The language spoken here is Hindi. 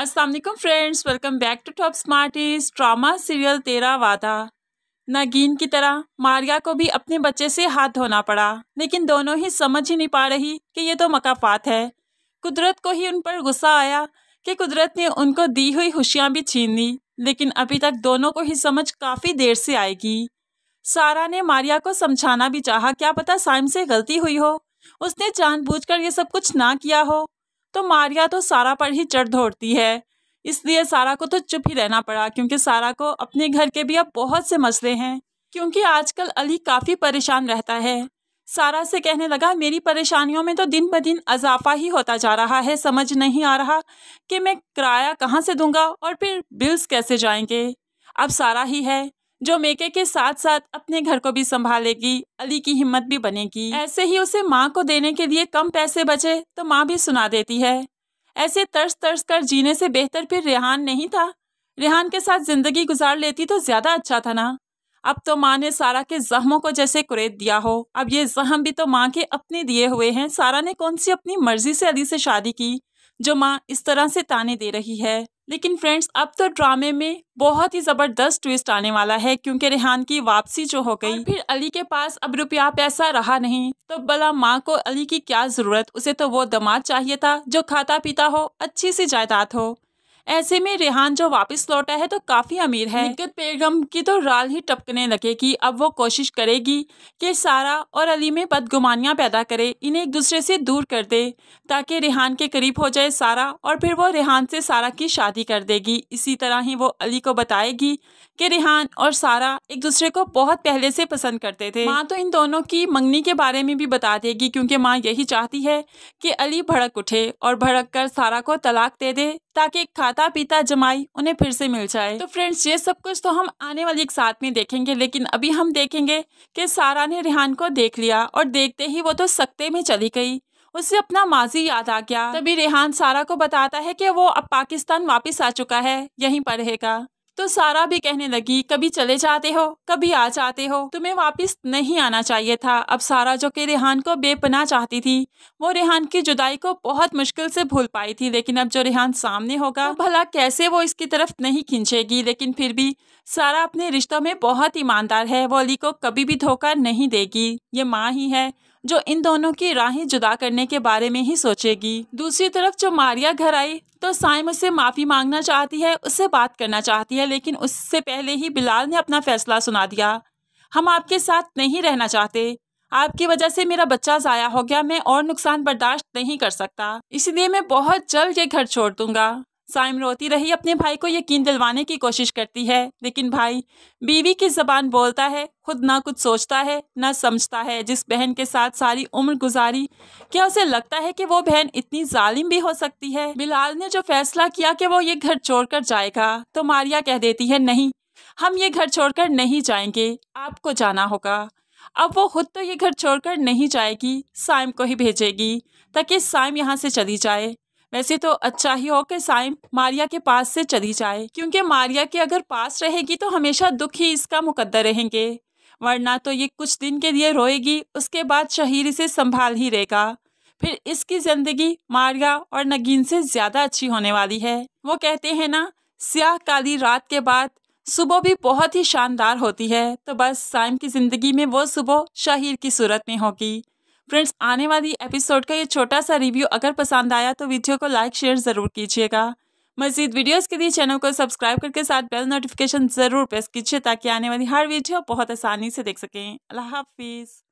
Aslam friends welcome back to Top Smarties drama serial तेरा वादा नागिन की तरह मारिया को भी अपने बच्चे से हाथ धोना पड़ा लेकिन दोनों ही समझ ही नहीं पा रही कि ये तो मकाफात है कुदरत को ही उन पर गुस्सा आया कि कुदरत ने उनको दी हुई खुशियाँ भी छीन ली लेकिन अभी तक दोनों को ही समझ काफ़ी देर से आएगी सारा ने मारिया को समझाना भी चाहा क्या पता साइम से गलती हुई हो उसने जानबूझकर ये सब कुछ ना किया हो तो मारिया तो सारा पर ही चढ़ दौड़ती है इसलिए सारा को तो चुप ही रहना पड़ा क्योंकि सारा को अपने घर के भी अब बहुत से मसले हैं क्योंकि आजकल अली काफ़ी परेशान रहता है सारा से कहने लगा मेरी परेशानियों में तो दिन ब दिन अजाफा ही होता जा रहा है समझ नहीं आ रहा कि मैं किराया कहाँ से दूंगा और फिर बिल्स कैसे जाएंगे अब सारा ही है जो मेके के साथ साथ अपने घर को भी संभालेगी अली की हिम्मत भी बनेगी ऐसे ही उसे माँ को देने के लिए कम पैसे बचे तो माँ भी सुना देती है ऐसे तरस तरस कर जीने से बेहतर फिर रेहान नहीं था रेहान के साथ ज़िंदगी गुजार लेती तो ज़्यादा अच्छा था ना अब तो माँ ने सारा के जख्मों को जैसे कुरेद दिया हो अब ये जख्म भी तो माँ के अपने दिए हुए हैं सारा ने कौन सी अपनी मर्जी से अली से शादी की जो माँ इस तरह से ताने दे रही है लेकिन फ्रेंड्स अब तो ड्रामे में बहुत ही ज़बरदस्त ट्विस्ट आने वाला है क्योंकि रेहान की वापसी जो हो गई फिर अली के पास अब रुपया पैसा रहा नहीं तो भला माँ को अली की क्या ज़रूरत उसे तो वो दमाद चाहिए था जो खाता पीता हो अच्छी सी जायदाद हो ऐसे में रेहान जो वापस लौटा है तो काफ़ी अमीर है निकत बेगम की तो राल ही टपकने लगेगी अब वो कोशिश करेगी कि सारा और अली में बदगुमानियां पैदा करे इन्हें एक दूसरे से दूर कर दे ताकि रेहान के करीब हो जाए सारा और फिर वो रेहान से सारा की शादी कर देगी इसी तरह ही वो अली को बताएगी कि रेहान और सारा एक दूसरे को बहुत पहले से पसंद करते थे माँ तो इन दोनों की मंगनी के बारे में भी बता देगी क्योंकि माँ यही चाहती है कि अली भड़क उठे और भड़क कर सारा को तलाक दे दे ताकि माता पिता जमाई उन्हें फिर से मिल जाए तो फ्रेंड्स ये सब कुछ तो हम आने वाली एक साथ में देखेंगे लेकिन अभी हम देखेंगे कि सारा ने रिहान को देख लिया और देखते ही वो तो सकते में चली गई उसे अपना माजी याद आ गया तभी रेहान सारा को बताता है कि वो अब पाकिस्तान वापस आ चुका है यहीं पर रहेगा तो सारा भी कहने लगी कभी चले जाते हो कभी आ जाते हो तुम्हें वापस नहीं आना चाहिए था अब सारा जो कि रेहान को बेपना चाहती थी वो रेहान की जुदाई को बहुत मुश्किल से भूल पाई थी लेकिन अब जो रेहान सामने होगा तो भला कैसे वो इसकी तरफ नहीं खींचेगी लेकिन फिर भी सारा अपने रिश्तों में बहुत ईमानदार है वो अली को कभी भी धोखा नहीं देगी ये माँ ही है जो इन दोनों की राहें जुदा करने के बारे में ही सोचेगी दूसरी तरफ जो मारिया घर आई तो साइम उससे माफ़ी मांगना चाहती है उससे बात करना चाहती है लेकिन उससे पहले ही बिलाल ने अपना फैसला सुना दिया हम आपके साथ नहीं रहना चाहते आपकी वजह से मेरा बच्चा ज़ाया हो गया मैं और नुकसान बर्दाश्त नहीं कर सकता इसलिए मैं बहुत जल्द ये घर छोड़ दूंगा साइम रोती रही अपने भाई को यकीन दिलवाने की कोशिश करती है लेकिन भाई बीवी की जबान बोलता है खुद ना कुछ सोचता है ना समझता है जिस बहन के साथ सारी उम्र गुजारी क्या उसे लगता है कि वो बहन इतनी जालिम भी हो सकती है बिलाल ने जो फैसला किया कि वो ये घर छोड़कर जाएगा तो मारिया कह देती है नहीं हम ये घर छोड़कर नहीं जाएंगे आपको जाना होगा अब वो खुद तो ये घर छोड़कर नहीं जाएगी साइम को ही भेजेगी ताकि साइम यहाँ से चली जाए वैसे तो अच्छा ही हो कि साइम मारिया के पास से चली जाए क्योंकि मारिया के अगर पास रहेगी तो हमेशा दुख ही इसका मुकद्दर रहेंगे वरना तो ये कुछ दिन के लिए रोएगी उसके बाद शहीर इसे संभाल ही रहेगा फिर इसकी ज़िंदगी मारिया और नगीन से ज़्यादा अच्छी होने वाली है वो कहते हैं ना स्याह काली रात के बाद सुबह भी बहुत ही शानदार होती है तो बस साइम की ज़िंदगी में वो सुबह शहीर की सूरत में होगी फ्रेंड्स आने वाली एपिसोड का ये छोटा सा रिव्यू अगर पसंद आया तो वीडियो को लाइक शेयर ज़रूर कीजिएगा मजीद वीडियोस के लिए चैनल को सब्सक्राइब करके साथ बेल नोटिफिकेशन ज़रूर प्रेस कीजिए ताकि आने वाली हर वीडियो बहुत आसानी से देख सकें अल्लाह हाफिज़